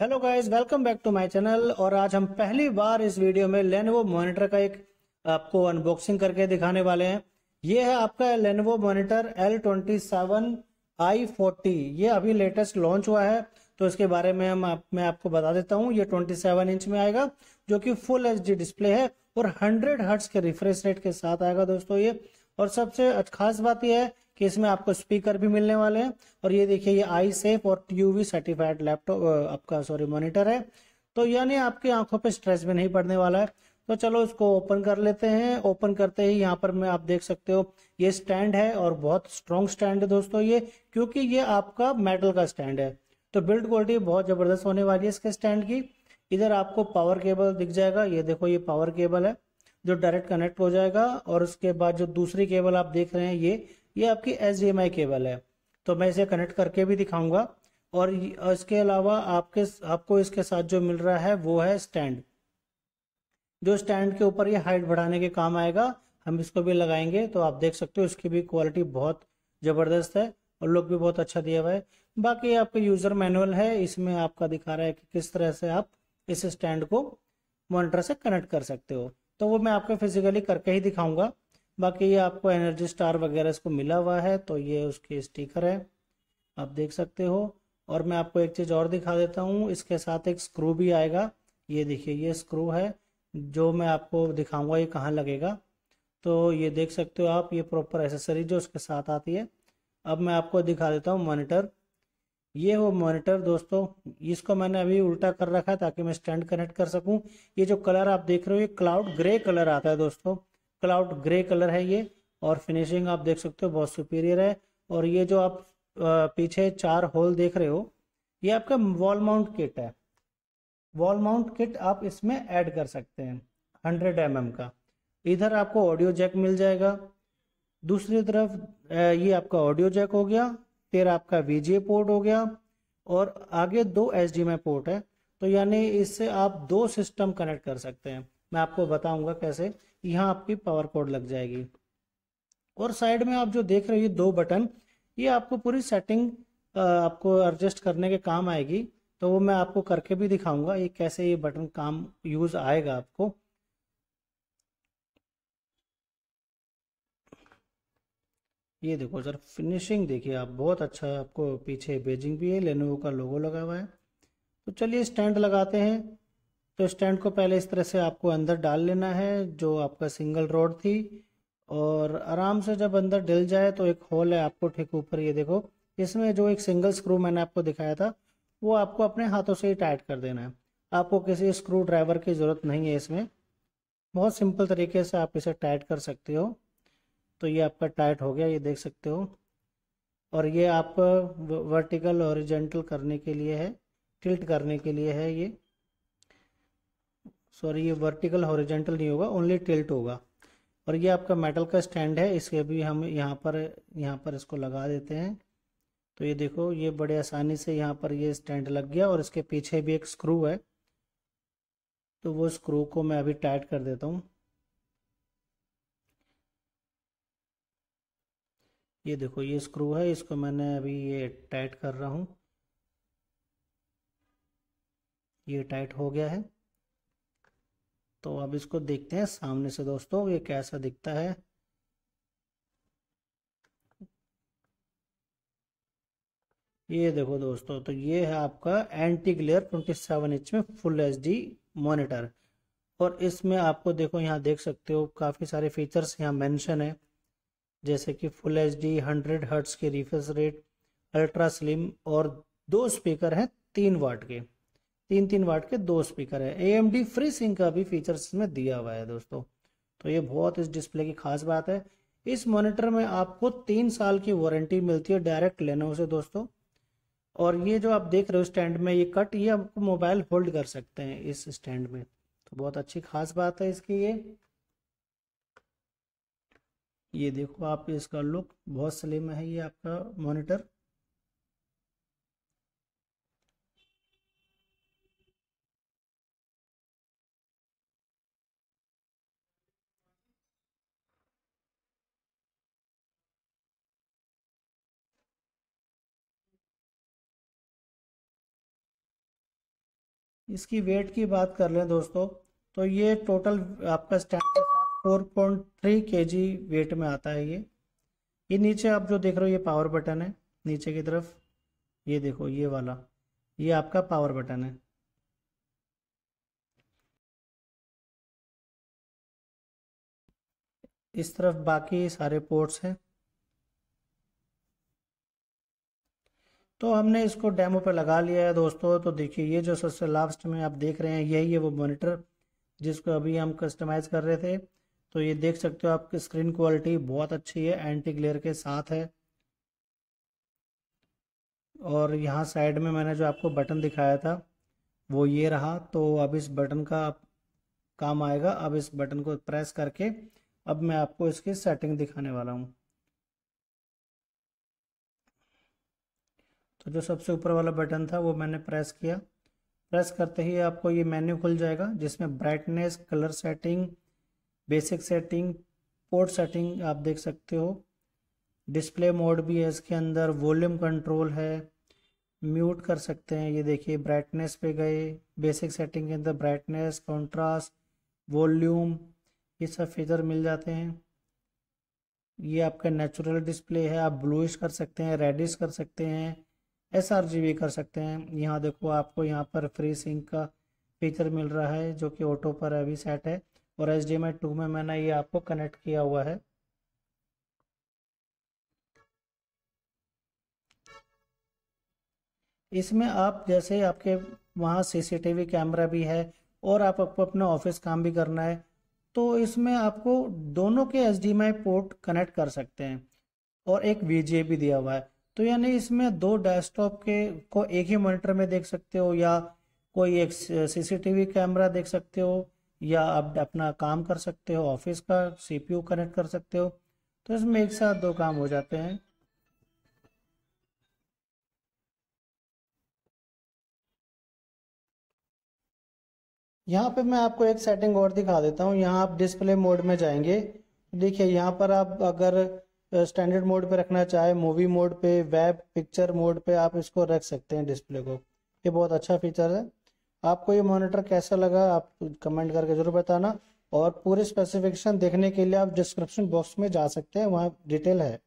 hello guys welcome back to my channel और आज हम पहली बार इस वीडियो में लेनोवो मॉनिटर का एक आपको अनबॉक्सिंग करके दिखाने वाले हैं ये है आपका Lenovo monitor L twenty seven I forty ये अभी लेटेस्ट लॉन्च हुआ है तो इसके बारे में हम आप, मैं आपको बता देता हूँ ये 27 इंच में आएगा जो कि फुल एच डिस्प्ले है और हंड्रेड हर्ट्स के रिफ्रेश रेट के साथ आएगा दोस्तों ये और सबसे खास बात यह है कि इसमें आपको स्पीकर भी मिलने वाले हैं और ये देखिए ये आई सेफ और यूवी सर्टिफाइड लैपटॉप आपका सॉरी मॉनिटर है तो यानी आपकी आंखों पे स्ट्रेस भी नहीं पड़ने वाला है तो चलो इसको ओपन कर लेते हैं ओपन करते ही यहाँ पर मैं आप देख सकते हो ये स्टैंड है और बहुत स्ट्रॉन्ग स्टैंड है दोस्तों ये क्योंकि ये आपका मेटल का स्टैंड है तो बिल्ड क्वालिटी बहुत ज़बरदस्त होने वाली है इसके स्टैंड की इधर आपको पावर केबल दिख जाएगा ये देखो ये पावर केबल है जो डायरेक्ट कनेक्ट हो जाएगा और उसके बाद जो दूसरी केबल आप देख रहे हैं ये ये आपकी एच केबल है तो मैं इसे कनेक्ट करके भी दिखाऊंगा और इसके अलावा आपके आपको इसके साथ जो मिल रहा है वो है स्टैंड जो स्टैंड के ऊपर ये हाइट बढ़ाने के काम आएगा हम इसको भी लगाएंगे तो आप देख सकते हो इसकी भी क्वालिटी बहुत ज़बरदस्त है और लुक भी बहुत अच्छा दिया हुआ है बाकी आपका यूज़र मैनुअल है इसमें आपका दिखा रहा है कि किस तरह से आप इस स्टैंड को मॉनिटर से कनेक्ट कर सकते हो तो वो मैं आपको फिजिकली करके ही दिखाऊंगा बाकी ये आपको एनर्जी स्टार वगैरह इसको मिला हुआ है तो ये उसके स्टिकर है आप देख सकते हो और मैं आपको एक चीज़ और दिखा देता हूँ इसके साथ एक स्क्रू भी आएगा ये देखिए ये स्क्रू है जो मैं आपको दिखाऊंगा ये कहाँ लगेगा तो ये देख सकते हो आप ये प्रॉपर एसेसरी जो उसके साथ आती है अब मैं आपको दिखा देता हूँ मॉनिटर ये वो मॉनिटर दोस्तों इसको मैंने अभी उल्टा कर रखा है ताकि मैं स्टैंड कनेक्ट कर सकूं ये जो कलर आप देख रहे हो ये क्लाउड ग्रे कलर आता है दोस्तों क्लाउड ग्रे कलर है ये और फिनिशिंग आप देख सकते हो बहुत सुपीरियर है और ये जो आप पीछे चार होल देख रहे हो ये आपका वॉल माउंट किट है वॉल माउंट किट आप इसमें ऐड कर सकते हैं 100 एम mm का इधर आपको ऑडियो जैक मिल जाएगा दूसरी तरफ ये आपका ऑडियो जैक हो गया फिर आपका वी पोर्ट हो गया और आगे दो एच पोर्ट है तो यानी इससे आप दो सिस्टम कनेक्ट कर सकते हैं मैं आपको बताऊंगा कैसे यहाँ आपकी पावर कोड लग जाएगी और साइड में आप जो देख रहे हैं दो बटन ये आपको पूरी सेटिंग आपको एडजस्ट करने के काम आएगी तो वो मैं आपको करके भी दिखाऊंगा ये कैसे ये बटन काम यूज आएगा आपको ये देखो सर फिनिशिंग देखिए आप बहुत अच्छा है आपको पीछे बेजिंग भी है लेनोवो का लोगो लगा हुआ है तो चलिए स्टैंड लगाते हैं तो स्टैंड को पहले इस तरह से आपको अंदर डाल लेना है जो आपका सिंगल रोड थी और आराम से जब अंदर डल जाए तो एक होल है आपको ठीक ऊपर ये देखो इसमें जो एक सिंगल स्क्रू मैंने आपको दिखाया था वो आपको अपने हाथों से ही टाइट कर देना है आपको किसी स्क्रू ड्राइवर की ज़रूरत नहीं है इसमें बहुत सिंपल तरीके से आप इसे टाइट कर सकते हो तो ये आपका टाइट हो गया ये देख सकते हो और ये आप वर्टिकल और करने के लिए है टिल्ट करने के लिए है ये सॉरी ये वर्टिकल हॉरिजेंटल नहीं होगा ओनली टिल्ट होगा और ये आपका मेटल का स्टैंड है इसके भी हम यहाँ पर यहाँ पर इसको लगा देते हैं तो ये देखो ये बड़े आसानी से यहाँ पर ये स्टैंड लग गया और इसके पीछे भी एक स्क्रू है तो वो स्क्रू को मैं अभी टाइट कर देता हूँ ये देखो ये स्क्रू है इसको मैंने अभी ये टाइट कर रहा हूँ ये टाइट हो गया है तो अब इसको देखते हैं सामने से दोस्तों ये कैसा दिखता है ये देखो दोस्तों तो ये है आपका anti glare twenty seven inch में फुल एच डी मोनिटर और इसमें आपको देखो यहाँ देख सकते हो काफ़ी सारे फीचर्स यहाँ मेंशन है जैसे कि full H D hundred hertz के रिफ्रेश रेट अल्ट्रा स्लिम और दो स्पीकर हैं तीन वाट के तीन तीन वाट के दो स्पीकर है A M D free sync का भी फीचर इसमें दिया हुआ है दोस्तों तो ये बहुत इस डिस्प्ले की खास बात है इस मॉनिटर में आपको तीन साल की वारंटी मिलती है डायरेक्ट लेने से दोस्तों और ये जो आप देख रहे हो स्टैंड में ये कट ये आपको मोबाइल होल्ड कर सकते हैं इस स्टैंड में तो बहुत अच्छी खास बात है इसकी ये ये देखो आप इसका लुक बहुत स्लिम है ये आपका मॉनिटर इसकी वेट की बात कर लें दोस्तों तो ये टोटल आपका स्टैंड फोर पॉइंट थ्री के जी वेट में आता है ये ये नीचे आप जो देख रहे हो ये पावर बटन है नीचे की तरफ ये देखो ये वाला ये आपका पावर बटन है इस तरफ बाकी सारे पोर्ट्स हैं तो हमने इसको डेमो पे लगा लिया है दोस्तों तो देखिए ये जो सबसे लास्ट में आप देख रहे हैं यही है वो मॉनिटर जिसको अभी हम कस्टमाइज़ कर रहे थे तो ये देख सकते हो आपकी स्क्रीन क्वालिटी बहुत अच्छी है एंटी ग्लेयर के साथ है और यहाँ साइड में मैंने जो आपको बटन दिखाया था वो ये रहा तो अब इस बटन का काम आएगा अब इस बटन को प्रेस करके अब मैं आपको इसकी सेटिंग दिखाने वाला हूँ तो जो सबसे ऊपर वाला बटन था वो मैंने प्रेस किया प्रेस करते ही आपको ये मेन्यू खुल जाएगा जिसमें brightness colour setting basic setting port setting आप देख सकते हो डिस्प्ले मोड भी है इसके अंदर वॉल्यूम कंट्रोल है म्यूट कर सकते हैं ये देखिए ब्राइटनेस पे गए बेसिक सेटिंग के अंदर ब्राइटनेस कंट्रास्ट वॉल्यूम ये सब फीचर मिल जाते हैं ये आपका नेचुरल डिस्प्ले है आप ब्लूइश कर सकते हैं रेडिश कर सकते हैं एस भी कर सकते हैं यहाँ देखो आपको यहाँ पर फ्री सिंक का फीचर मिल रहा है जो कि ऑटो पर अभी सेट है और एच डी टू में मैंने ये आपको कनेक्ट किया हुआ है इसमें आप जैसे आपके वहाँ सीसीटीवी कैमरा भी है और आप आपको अपना ऑफिस काम भी करना है तो इसमें आपको दोनों के एच पोर्ट कनेक्ट कर सकते हैं और एक वी भी दिया हुआ है तो यानी इसमें दो डेस्कटॉप के को एक ही मॉनिटर में देख सकते हो या कोई एक सीसीटीवी कैमरा देख सकते हो या आप अपना काम कर सकते हो ऑफिस का सीपीयू कनेक्ट कर सकते हो तो इसमें एक साथ दो काम हो जाते हैं यहाँ पे मैं आपको एक सेटिंग और दिखा देता हूँ यहाँ आप डिस्प्ले मोड में जाएंगे देखिए यहाँ पर आप अगर स्टैंडर्ड मोड पे रखना चाहे मूवी मोड पे वेब पिक्चर मोड पे आप इसको रख सकते हैं डिस्प्ले को ये बहुत अच्छा फीचर है आपको ये मॉनिटर कैसा लगा आप कमेंट करके जरूर बताना और पूरी स्पेसिफिकेशन देखने के लिए आप डिस्क्रिप्शन बॉक्स में जा सकते हैं वहाँ डिटेल है